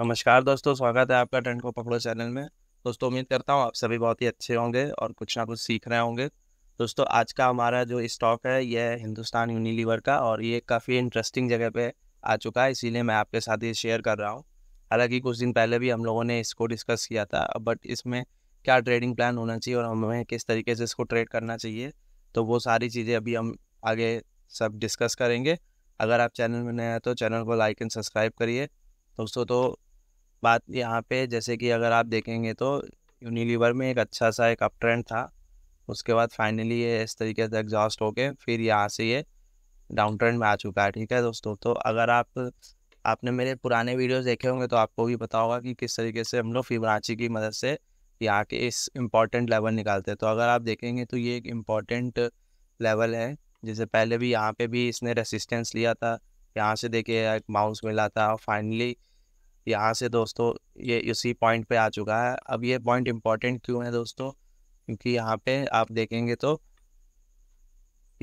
नमस्कार दोस्तों स्वागत है आपका ट्रेंड को पकड़ो चैनल में दोस्तों उम्मीद करता हूँ आप सभी बहुत ही अच्छे होंगे और कुछ ना कुछ सीख रहे होंगे दोस्तों आज का हमारा जो स्टॉक है यह है हिंदुस्तान यूनिलीवर का और ये काफ़ी इंटरेस्टिंग जगह पे आ चुका है इसीलिए मैं आपके साथ ये शेयर कर रहा हूँ हालांकि कुछ दिन पहले भी हम लोगों ने इसको डिस्कस किया था बट इसमें क्या ट्रेडिंग प्लान होना चाहिए और हमें किस तरीके से इसको ट्रेड करना चाहिए तो वो सारी चीज़ें अभी हम आगे सब डिस्कस करेंगे अगर आप चैनल में नए हैं तो चैनल को लाइक एंड सब्सक्राइब करिए दोस्तों तो बात यहाँ पे जैसे कि अगर आप देखेंगे तो यूनिलीवर में एक अच्छा सा एक अप ट्रेंड था उसके बाद फाइनली ये इस तरीके से एग्जॉस्ट होके फिर यहाँ से ये डाउन ट्रेंड में आ चुका है ठीक है दोस्तों तो अगर आप आपने मेरे पुराने वीडियोस देखे होंगे तो आपको भी पता होगा कि किस तरीके से हम लोग फिबराची की मदद से यहाँ के इस इम्पॉर्टेंट लेवल निकालते हैं तो अगर आप देखेंगे तो ये एक इम्पॉर्टेंट लेवल है जैसे पहले भी यहाँ पे भी इसने रेसिस्टेंस लिया था यहाँ से देखिए एक माउस मिला था और फाइनली यहाँ से दोस्तों ये इसी पॉइंट पे आ चुका है अब ये पॉइंट इम्पॉर्टेंट क्यों है दोस्तों क्योंकि यहाँ पे आप देखेंगे तो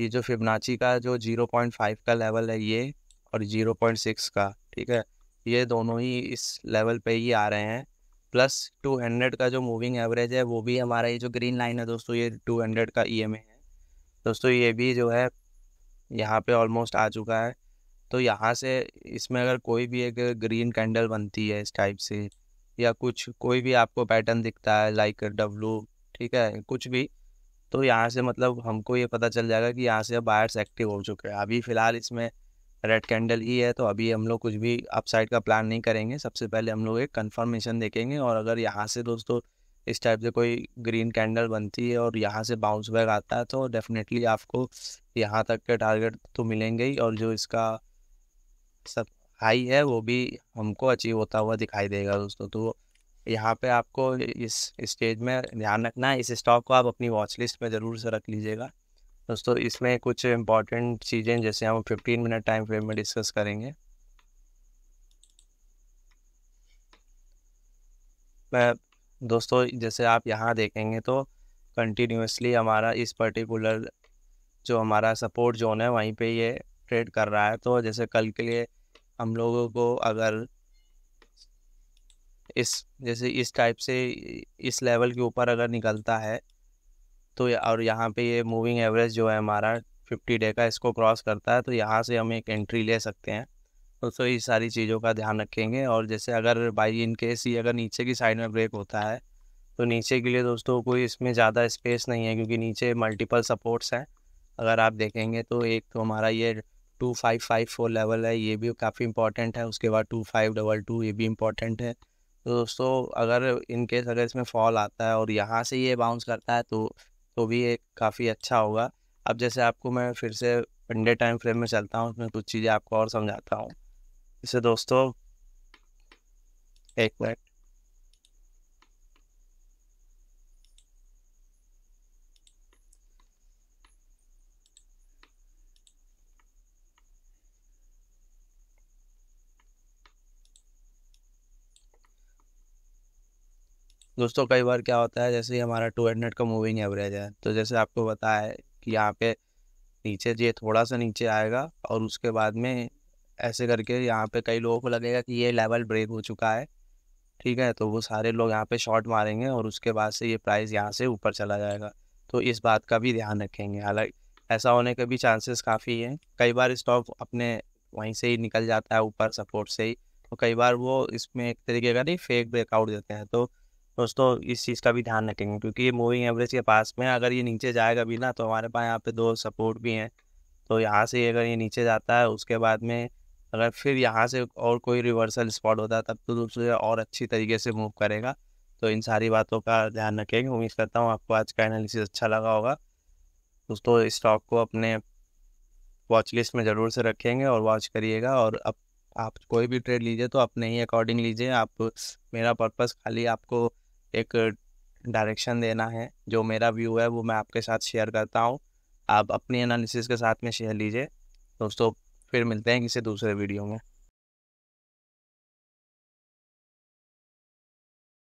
ये जो फिबनाची का जो जीरो पॉइंट फाइव का लेवल है ये और जीरो पॉइंट सिक्स का ठीक है ये दोनों ही इस लेवल पे ही आ रहे हैं प्लस टू हंड्रेड का जो मूविंग एवरेज है वो भी हमारा ये जो ग्रीन लाइन है दोस्तों ये टू हंड्रेड का ई एम ए है दोस्तों ये भी जो है यहाँ पे ऑलमोस्ट आ चुका है तो यहाँ से इसमें अगर कोई भी एक ग्रीन कैंडल बनती है इस टाइप से या कुछ कोई भी आपको पैटर्न दिखता है लाइक डब्लू ठीक है कुछ भी तो यहाँ से मतलब हमको ये पता चल जाएगा कि यहाँ से बायर्स एक्टिव हो चुके हैं अभी फ़िलहाल इसमें रेड कैंडल ही है तो अभी हम लोग कुछ भी अपसाइड का प्लान नहीं करेंगे सबसे पहले हम लोग एक कंफर्मेशन देखेंगे और अगर यहाँ से दोस्तों इस टाइप से कोई ग्रीन कैंडल बनती है और यहाँ से बाउंस बैक आता है तो डेफिनेटली आपको यहाँ तक के टारगेट तो मिलेंगे ही और जो इसका सब हाई है वो भी हमको अचीव होता हुआ दिखाई देगा दोस्तों तो यहाँ पे आपको इस स्टेज में ध्यान रखना है इस स्टॉक को आप अपनी वॉच लिस्ट में ज़रूर से रख लीजिएगा दोस्तों इसमें कुछ इंपॉर्टेंट चीज़ें जैसे हम फिफ्टीन मिनट टाइम फ्रेम में डिस्कस करेंगे मैं दोस्तों जैसे आप यहाँ देखेंगे तो कंटिन्यूसली हमारा इस पर्टिकुलर जो हमारा सपोर्ट जोन है वहीं पे ये ट्रेड कर रहा है तो जैसे कल के लिए हम लोगों को अगर इस जैसे इस टाइप से इस लेवल के ऊपर अगर निकलता है तो और यहाँ पे ये मूविंग एवरेज जो है हमारा फिफ्टी डे का इसको क्रॉस करता है तो यहाँ से हम एक एंट्री ले सकते हैं तो सो ये सारी चीज़ों का ध्यान रखेंगे और जैसे अगर बाई इन केस ये अगर नीचे की साइड में ब्रेक होता है तो नीचे के लिए दोस्तों कोई इसमें ज़्यादा स्पेस नहीं है क्योंकि नीचे मल्टीपल सपोर्ट्स हैं अगर आप देखेंगे तो एक तो हमारा ये two five five four level है ये भी काफ़ी इंपॉर्टेंट है उसके बाद टू फाइव डबल टू ये भी इंपॉर्टेंट है तो दोस्तों अगर इनकेस अगर इसमें फॉल आता है और यहाँ से ये बाउंस करता है तो तो भी ये काफ़ी अच्छा होगा अब जैसे आपको मैं फिर से पंडे टाइम फ्रेम में चलता हूँ उसमें कुछ चीज़ें आपको और समझाता हूँ जैसे दोस्तों एक मिनट दोस्तों कई बार क्या होता है जैसे हमारा टू हंड्रेड का मूविंग एवरेज है तो जैसे आपको पता है कि यहाँ पे नीचे ये थोड़ा सा नीचे आएगा और उसके बाद में ऐसे करके यहाँ पे कई लोगों को लगेगा कि ये लेवल ब्रेक हो चुका है ठीक है तो वो सारे लोग यहाँ पे शॉर्ट मारेंगे और उसके बाद से ये प्राइस यहाँ से ऊपर चला जाएगा तो इस बात का भी ध्यान रखेंगे हालांकि ऐसा होने के भी चांसेस काफ़ी हैं कई बार स्टॉक अपने वहीं से ही निकल जाता है ऊपर सपोर्ट से ही तो कई बार वो इसमें एक तरीके का नहीं फेक ब्रेकआउट देते हैं तो दोस्तों इस चीज़ का भी ध्यान रखेंगे क्योंकि ये मूविंग एवरेज के पास में अगर ये नीचे जाएगा भी ना तो हमारे पास यहाँ पे दो सपोर्ट भी हैं तो यहाँ से अगर ये नीचे जाता है उसके बाद में अगर फिर यहाँ से और कोई रिवर्सल स्पॉट होता है तब तो दूसरे और अच्छी तरीके से मूव करेगा तो इन सारी बातों का ध्यान रखेंगे उम्मीद करता हूँ आपको आज का एनालिसिस अच्छा लगा होगा दोस्तों स्टॉक को अपने वॉच लिस्ट में ज़रूर से रखेंगे और वॉच करिएगा और अब आप कोई भी ट्रेड लीजिए तो अपने ही अकॉर्डिंग लीजिए आप मेरा पर्पस खाली आपको एक डायरेक्शन देना है जो मेरा व्यू है वो मैं आपके साथ शेयर करता हूँ आप अपनी एनालिसिस के साथ में शेयर लीजिए दोस्तों फिर मिलते हैं किसी दूसरे वीडियो में